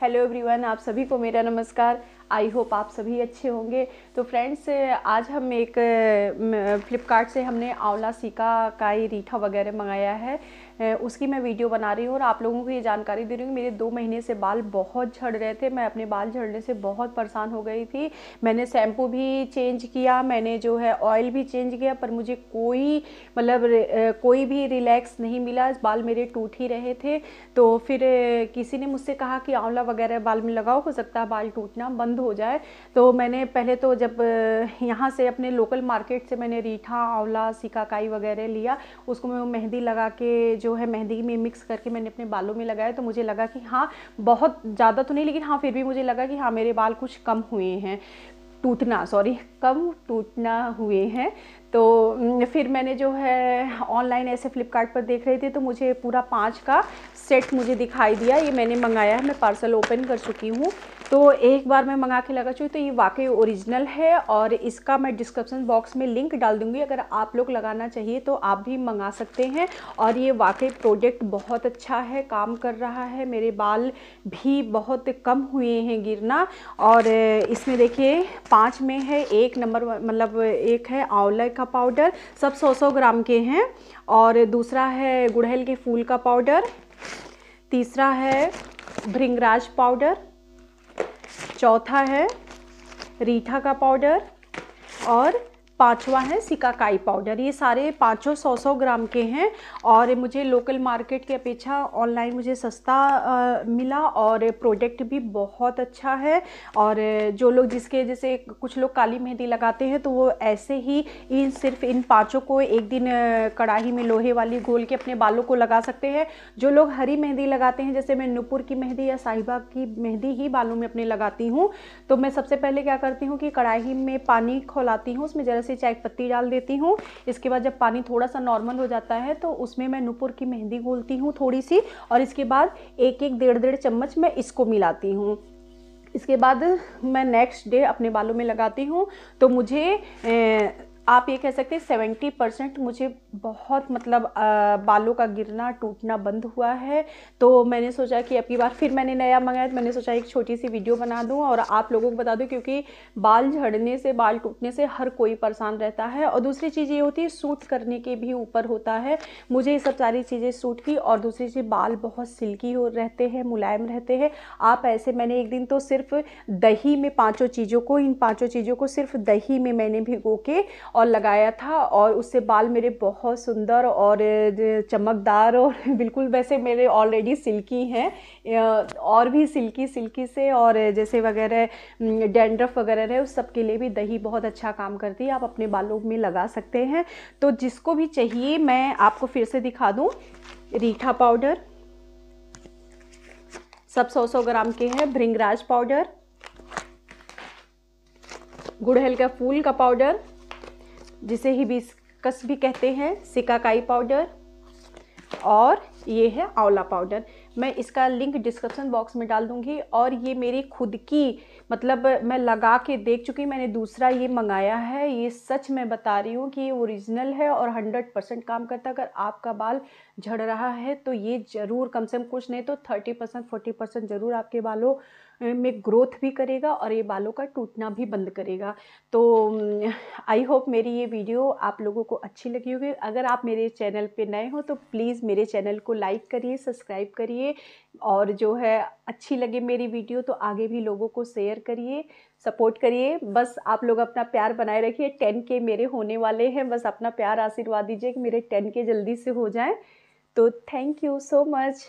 hello everyone आप सभी को मेरा नमस्कार आई होप आप सभी अच्छे होंगे तो फ्रेंड्स आज हम एक फ़्लिपकार्ट से हमने आंवला सीका का ही रीठा वगैरह मंगाया है उसकी मैं वीडियो बना रही हूँ और आप लोगों को ये जानकारी दे रही हूँ मेरे दो महीने से बाल बहुत झड़ रहे थे मैं अपने बाल झड़ने से बहुत परेशान हो गई थी मैंने शैम्पू भी चेंज किया मैंने जो है ऑयल भी चेंज किया पर मुझे कोई मतलब कोई भी रिलैक्स नहीं मिला बाल मेरे टूट ही रहे थे तो फिर किसी ने मुझसे कहा कि आंवला वगैरह बाल में लगाओ हो सकता है बाल टूटना बंद हो जाए तो मैंने पहले तो जब यहाँ से अपने लोकल मार्केट से मैंने रीठा आंवला सिकाकाई वगैरह लिया उसको मैं मेहंदी लगा के जो है मेहंदी में मिक्स करके मैंने अपने बालों में लगाया तो मुझे लगा कि हाँ बहुत ज़्यादा तो नहीं लेकिन हाँ फिर भी मुझे लगा कि हाँ मेरे बाल कुछ कम हुए हैं टूटना सॉरी कम टूटना हुए हैं तो हम्म, फिर मैंने जो है ऑनलाइन ऐसे फ़्लिपकार्ट पर देख रही थी तो मुझे पूरा पाँच का सेट मुझे दिखाई दिया ये मैंने मंगाया है मैं पार्सल ओपन कर चुकी हूँ तो एक बार मैं मंगा के लगा चुकी तो ये वाकई ओरिजिनल है और इसका मैं डिस्क्रिप्सन बॉक्स में लिंक डाल दूँगी अगर आप लोग लगाना चाहिए तो आप भी मंगा सकते हैं और ये वाकई प्रोडक्ट बहुत अच्छा है काम कर रहा है मेरे बाल भी बहुत कम हुए हैं गिरना और इसमें देखिए पाँच में है एक नंबर मतलब एक है आंवला का पाउडर सब सौ सौ ग्राम के हैं और दूसरा है गुड़हल के फूल का पाउडर तीसरा है भृंगराज पाउडर चौथा है रीठा का पाउडर और पांचवा है सिकाकाई पाउडर ये सारे पाँचों सौ सौ ग्राम के हैं और मुझे लोकल मार्केट की अपेक्षा ऑनलाइन मुझे सस्ता आ, मिला और प्रोडक्ट भी बहुत अच्छा है और जो लोग जिसके जैसे कुछ लोग काली मेहंदी लगाते हैं तो वो ऐसे ही इन सिर्फ इन पाँचों को एक दिन कढ़ाई में लोहे वाली घोल के अपने बालों को लगा सकते हैं जो लोग हरी मेहंदी लगाते हैं जैसे मैं नुपुर की मेहंदी या साहिबा की मेहंदी ही बालों में अपने लगाती हूँ तो मैं सबसे पहले क्या करती हूँ कि कढ़ाही में पानी खोलाती हूँ उसमें ज़रा सी चाय पत्ती डाल देती हूँ इसके बाद जब पानी थोड़ा सा नॉर्मल हो जाता है तो उसमें मैं नुपुर की मेहंदी घोलती हूँ थोड़ी सी और इसके बाद एक एक डेढ़ डेढ़ चम्मच मैं इसको मिलाती हूँ इसके बाद मैं नेक्स्ट डे अपने बालों में लगाती हूँ तो मुझे ए, आप ये कह सकते हैं सेवेंटी परसेंट मुझे बहुत मतलब आ, बालों का गिरना टूटना बंद हुआ है तो मैंने सोचा कि अब की बार फिर मैंने नया मंगाया तो मैंने सोचा एक छोटी सी वीडियो बना दूँ और आप लोगों को बता दूँ क्योंकि बाल झड़ने से बाल टूटने से हर कोई परेशान रहता है और दूसरी चीज़ ये होती है सूट करने के भी ऊपर होता है मुझे ये सब सारी चीज़ें सूट की और दूसरी चीज़ बाल बहुत सिल्की हो रहते हैं मुलायम रहते हैं आप ऐसे मैंने एक दिन तो सिर्फ दही में पाँचों चीज़ों को इन पाँचों चीज़ों को सिर्फ दही में मैंने भिगो के और लगाया था और उससे बाल मेरे बहुत सुंदर और चमकदार और बिल्कुल वैसे मेरे ऑलरेडी सिल्की हैं और भी सिल्की सिल्की से और जैसे वगैरह डेंड्रफ वगैरह है उस सब के लिए भी दही बहुत अच्छा काम करती है आप अपने बालों में लगा सकते हैं तो जिसको भी चाहिए मैं आपको फिर से दिखा दूँ रीठा पाउडर सब सौ सौ ग्राम के हैं भृंगराज पाउडर गुड़हल का फूल का पाउडर जिसे हिबिस्कस भी कहते हैं सिकाकाई पाउडर और ये है आंवला पाउडर मैं इसका लिंक डिस्क्रिप्शन बॉक्स में डाल दूंगी और ये मेरी खुद की मतलब मैं लगा के देख चुकी मैंने दूसरा ये मंगाया है ये सच मैं बता रही हूँ कि ये ओरिजिनल है और हंड्रेड परसेंट काम करता है अगर आपका बाल झड़ रहा है तो ये ज़रूर कम से कम कुछ नहीं तो थर्टी परसेंट फोर्टी परसेंट ज़रूर आपके बालों में ग्रोथ भी करेगा और ये बालों का टूटना भी बंद करेगा तो आई होप मेरी ये वीडियो आप लोगों को अच्छी लगी होगी अगर आप मेरे चैनल पे नए हो तो प्लीज़ मेरे चैनल को लाइक करिए सब्सक्राइब करिए और जो है अच्छी लगे मेरी वीडियो तो आगे भी लोगों को शेयर करिए सपोर्ट करिए बस आप लोग अपना प्यार बनाए रखिए टेन के मेरे होने वाले हैं बस अपना प्यार आशीर्वाद दीजिए कि मेरे टेन के जल्दी से हो जाएँ तो थैंक यू सो मच